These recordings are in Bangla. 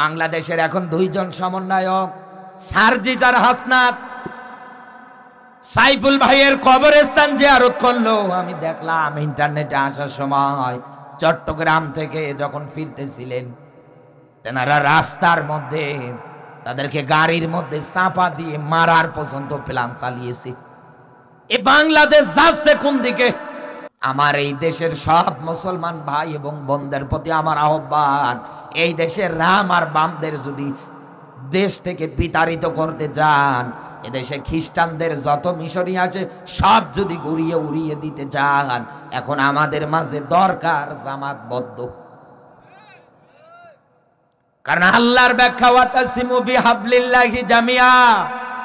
বাংলাদেশের এখন দুইজন সমন্বয়ক সার্জিজার হাসনাত সাইফুল ভাইয়ের কবরস্থান যে আরোপ করলো আমি দেখলাম ইন্টারনেটে আসার সময় চট্টগ্রাম থেকে যখন ফিরতেছিলেন তেনারা রাস্তার মধ্যে তাদেরকে গাড়ির মধ্যে চাপা দিয়ে মারার পর্যন্ত প্ল্যান চালিয়েছে এ বাংলাদেশ যাচ্ছে কোন দিকে আমার এই দেশের সব মুসলমান ভাই এবং বোনদের প্রতি আমার আহ্বান এই দেশের রাম আর বামদের যদি দেশ থেকে বিতাড়িত করতে যান এদেশে খ্রিস্টানদের যত মিশনই আছে সব যদি ঘুরিয়ে উড়িয়ে দিতে চান এখন আমাদের মাঝে দরকার জামাতবদ্ধ কারণ আল্লাহর ব্যাখ্যা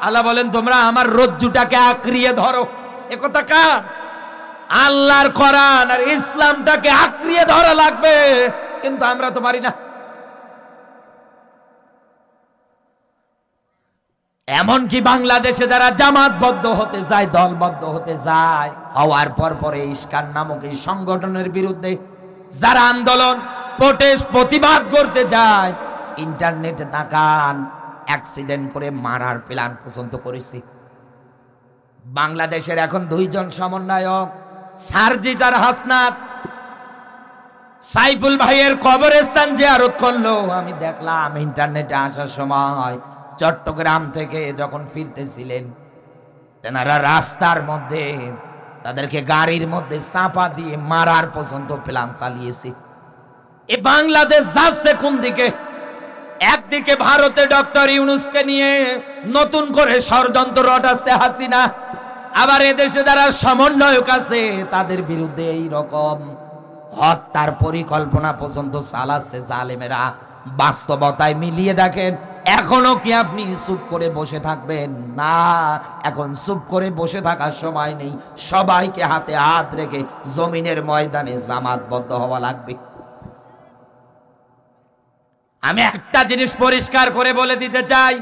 আল্লাহ বলেন তোমরা আমার রজ্জুটাকে আক্রিয়ে ধরো একথা কার আল্লাহর কোরআন আর ইসলামটাকে আক্রিয়ে ধরা লাগবে কিন্তু আমরা তো পারি না এমন কি বাংলাদেশে যারা জামাতবদ্ধ হতে যায় দলবদ্ধ হতে যায় হওয়ার পর পরে ইস্কান নামক এই সংগঠনের বিরুদ্ধে যারা আন্দোলন প্রোটেস্ট প্রতিবাদ করতে যায় ইন্টারনেটে তাকান অ্যাক্সিডেন্ট করে মারার প্ল্যান পছন্দ করেছি বাংলাদেশের এখন দুইজন সমন্বয়ক সার্জিজার হাসনাত সাইফুল ভাইয়ের কবরস্থান আরত করলো আমি দেখলাম ইন্টারনেটে আসার সময় চট্টগ্রাম থেকে যখন ফিরতেছিলেন তেনারা রাস্তার মধ্যে তাদেরকে গাড়ির মধ্যে চাপা দিয়ে মারার পর্যন্ত প্ল্যান চালিয়েছে এ বাংলাদেশ যাচ্ছে কোন দিকে একদিকে ভারতে ডক্টর ইউনুসকে নিয়ে নতুন করে ষড়যন্ত্র রটাচ্ছে হাসিনা আবার এদেশে যারা সমন্বয়ক আছে তাদের বিরুদ্ধে এই রকম হত্যার পরিকল্পনা পর্যন্ত চালাচ্ছে জালেমেরা বাস্তবতায় মিলিয়ে দেখেন এখনো কি আপনি চুপ করে বসে থাকবেন না এখন চুপ করে বসে থাকার সময় নেই সবাইকে হাতে হাত রেখে জমিনের ময়দানে জামাতবদ্ধ হওয়া লাগবে আমি একটা জিনিস পরিষ্কার করে বলে দিতে চাই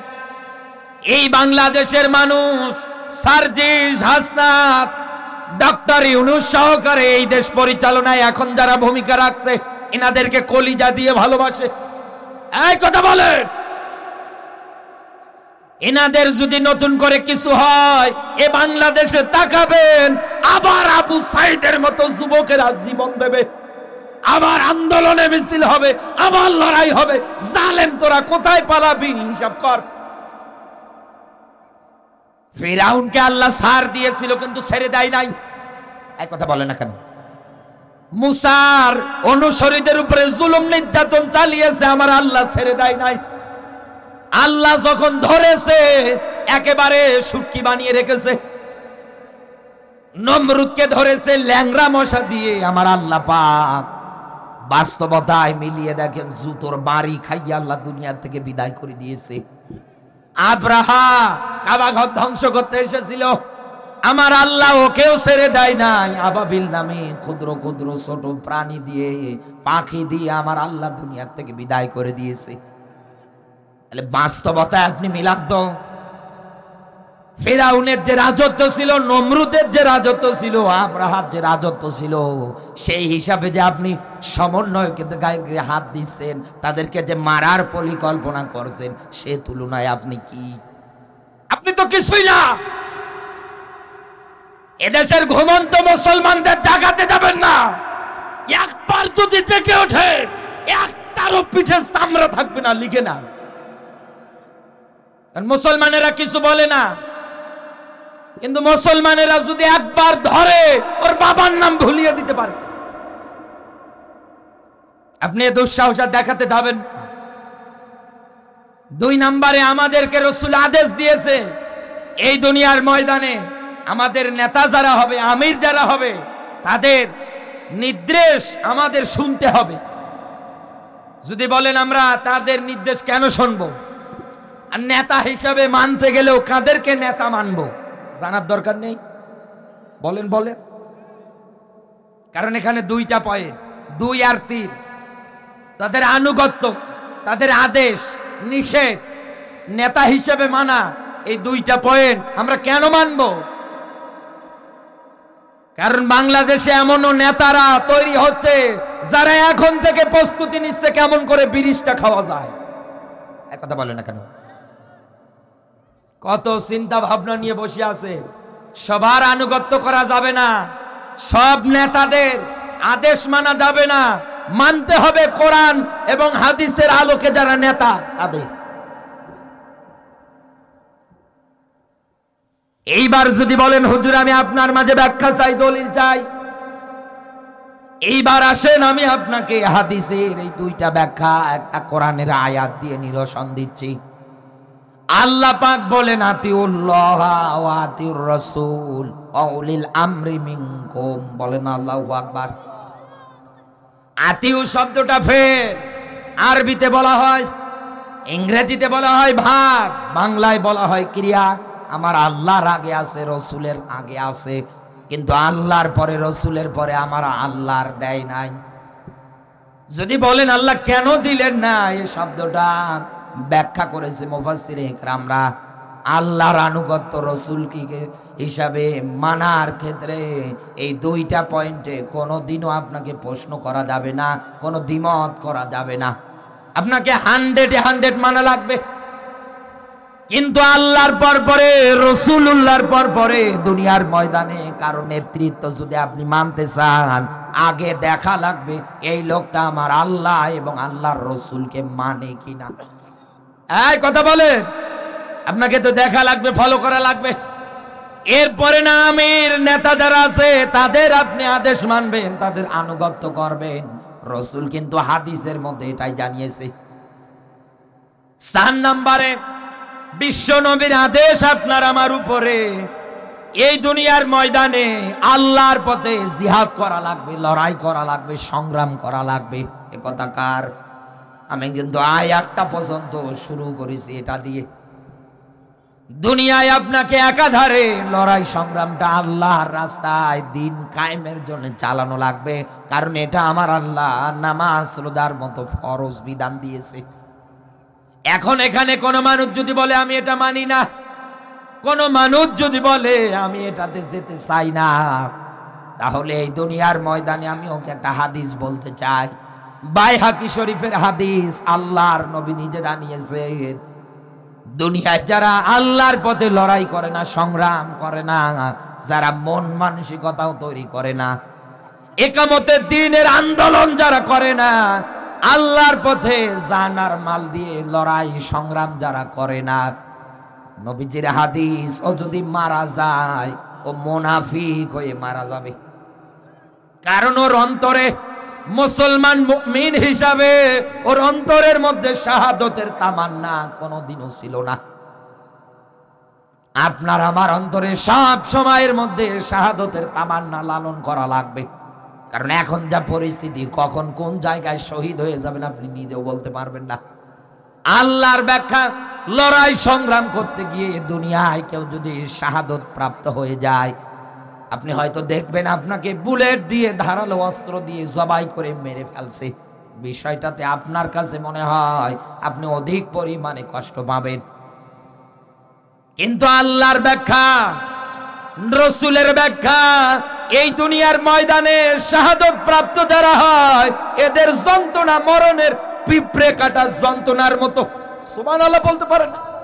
এই বাংলাদেশের মানুষ সার্জিস হাসনাত ডাক্তার ইউনুস সহকারে এই দেশ পরিচালনায় এখন যারা ভূমিকা রাখছে কলিজা দিয়ে ভালোবাসে এই কথা বলে এনাদের যদি নতুন করে কিছু হয় এ বাংলাদেশে তাকাবেন আবার আবু সাইদের মতো যুবকেরা জীবন দেবে আবার আন্দোলনে মিছিল হবে আবার লড়াই হবে জালেম তোরা কোথায় পালাবি হিসাব কর ফেরাউনকে আল্লাহ সার দিয়েছিল কিন্তু ছেড়ে দেয় নাই এক কথা বলে না কেন মুসার অনুসরীদের উপরে জুলুম নির্যাতন চালিয়েছে আমার আল্লাহ ছেড়ে দেয় নাই আল্লাহ যখন ধরেছে একেবারে সুটকি বানিয়ে রেখেছে নমরুদকে ধরেছে ল্যাংরা মশা দিয়ে আমার আল্লাহ পাক বাস্তবতায় মিলিয়ে দেখেন জুতোর বাড়ি খাইয়া আল্লাহ দুনিয়া থেকে বিদায় করে দিয়েছে আব্রাহা কাবাঘর ধ্বংস করতে এসেছিল আমার আল্লাহ ওকেও ছেড়ে দেয় নাই আবাবিল নামে ক্ষুদ্র ক্ষুদ্র ছোট প্রাণী দিয়ে পাখি দিয়ে আমার আল্লাহ দুনিয়ার থেকে বিদায় করে দিয়েছে তাহলে বাস্তবতা আপনি মিলাদ ফেরাউনের যে রাজত্ব ছিল নমরুদের যে রাজত্ব ছিল আবরাহার যে রাজত্ব ছিল সেই হিসাবে যে আপনি সমন্বয় গায়ে হাত দিচ্ছেন তাদেরকে যে মারার পরিকল্পনা করছেন সে তুলনায় আপনি কি আপনি তো কিছুই না এদেশের ঘুমন্ত মুসলমানদের জাগাতে যাবেন না একবার যদি জেগে ওঠে একটারও পিঠে চামড়া থাকবে না লিখে না মুসলমানেরা কিছু বলে না কিন্তু মুসলমানেরা যদি একবার ধরে ওর বাবার নাম ভুলিয়ে দিতে পারে আপনি দুঃসাহস দেখাতে যাবেন না দুই নম্বরে আমাদেরকে রসুল আদেশ দিয়েছে এই দুনিয়ার ময়দানে আমাদের নেতা যারা হবে আমির যারা হবে তাদের নির্দেশ আমাদের শুনতে হবে যদি বলেন আমরা তাদের নির্দেশ কেন শুনব আর নেতা হিসাবে মানতে গেলেও কাদেরকে নেতা মানব জানার দরকার নেই বলেন বলেন কারণ এখানে দুইটা পয়েন্ট দুই আর তিন তাদের আনুগত্য তাদের আদেশ নিষেধ নেতা হিসেবে মানা এই দুইটা পয়েন্ট আমরা কেন মানব কারণ বাংলাদেশে এমনও নেতারা তৈরি হচ্ছে যারা এখন থেকে প্রস্তুতি নিচ্ছে কেমন করে বিরিশটা খাওয়া যায় একথা বলে না কেন কত চিন্তা ভাবনা নিয়ে বসে আছে সবার আনুগত্য করা যাবে না সব নেতাদের আদেশ মানা যাবে না মানতে হবে কোরআন এবং হাদিসের আলোকে যারা নেতা তাদের এইবার যদি বলেন হুজুর আমি আপনার মাঝে ব্যাখ্যা চাই দলিল চাই এইবার আসেন আমি আপনাকে হাদিসের এই দুইটা ব্যাখ্যা একটা কোরআনের আয়াত দিয়ে নিরসন দিচ্ছি আল্লাহ পাক বলেন আতিউল্লাহ আতিউর রসুল অলিল আমরি মিনকুম বলেন আল্লাহু আকবার আতিউ শব্দটা ফের আরবিতে বলা হয় ইংরেজিতে বলা হয় ভাগ বাংলায় বলা হয় ক্রিয়া আমার আল্লাহর আগে আছে রসুলের আগে আছে কিন্তু আল্লাহর পরে রসুলের পরে আমার আল্লাহর দেয় নাই যদি বলেন আল্লাহ কেন দিলেন না এই শব্দটা ব্যাখ্যা করেছে মুফাসির হেকরামরা আল্লাহর আনুগত্য রসুলকে হিসাবে মানার ক্ষেত্রে এই দুইটা পয়েন্টে কোনো দিনও আপনাকে প্রশ্ন করা যাবে না কোনো দ্বিমত করা যাবে না আপনাকে হান্ড্রেডে হান্ড্রেড মানা লাগবে কিন্তু আল্লাহর পর পরে রসুল উল্লাহর পর পরে দুনিয়ার ময়দানে কারো নেতৃত্ব যদি আপনি মানতে চান আগে দেখা লাগবে এই লোকটা আমার আল্লাহ এবং আল্লাহর রসুলকে মানে কিনা এই কথা বলেন আপনাকে তো দেখা লাগবে ফলো করা লাগবে এরপরে না আমির নেতা যারা আছে তাদের আপনি আদেশ মানবেন তাদের আনুগত্য করবেন রসুল কিন্তু হাদিসের মধ্যে এটাই জানিয়েছে চার নাম্বারে বিশ্ব নবীর আদেশ আপনার আমার উপরে এই দুনিয়ার ময়দানে আল্লাহর পথে জিহাদ করা লাগবে লড়াই করা লাগবে সংগ্রাম করা লাগবে একথা কার আমি কিন্তু আয় আটটা পর্যন্ত শুরু করেছি এটা দিয়ে দুনিয়ায় আপনাকে একাধারে লড়াই সংগ্রামটা আল্লাহর রাস্তায় দিন কায়েমের জন্য চালানো লাগবে কারণ এটা আমার আল্লাহ নামাজ রোদার মতো ফরজ বিধান দিয়েছে এখন এখানে কোনো মানুষ যদি বলে আমি এটা মানি না কোনো মানুষ যদি বলে আমি এটাতে যেতে চাই না তাহলে এই দুনিয়ার ময়দানে আমি ওকে একটা হাদিস বলতে চাই বাই হাকি শরীফের হাদিস আল্লাহর নবী নিজে জানিয়েছে দুনিয়ায় যারা আল্লাহর পথে লড়াই করে না সংগ্রাম করে না যারা মন মানসিকতাও তৈরি করে না একামতে দিনের আন্দোলন যারা করে না আল্লাহর পথে জানার মাল দিয়ে লড়াই সংগ্রাম যারা করে না নবীজির হাদিস ও যদি মারা যায় ও মোনাফিক হয়ে মারা যাবে কারণ ওর অন্তরে মুসলমান মুমিন হিসাবে ওর অন্তরের মধ্যে শাহাদতের তামান্না কোনোদিনও ছিল না আপনার আমার অন্তরে সব সময়ের মধ্যে শাহাদতের তামান্না লালন করা লাগবে কারণ এখন যা পরিস্থিতি কখন কোন জায়গায় শহীদ হয়ে যাবেন আপনি নিজেও বলতে পারবেন না আল্লাহর ব্যাখ্যা লড়াই সংগ্রাম করতে গিয়ে দুনিয়ায় কেউ যদি শাহাদত প্রাপ্ত হয়ে যায় আপনি হয়তো দেখবেন আপনাকে বুলেট দিয়ে ধারালো অস্ত্র দিয়ে জবাই করে মেরে ফেলছে বিষয়টাতে আপনার কাছে মনে হয় আপনি অধিক পরিমাণে কষ্ট পাবেন কিন্তু আল্লাহর ব্যাখ্যা রসুলের ব্যাখ্যা এই দুনিয়ার ময়দানে শাহাদত প্রাপ্ত যারা হয় এদের যন্ত্রণা মরণের পিঁপড়ে কাটা যন্ত্রণার মতো সুমান আল্লাহ বলতে পারে না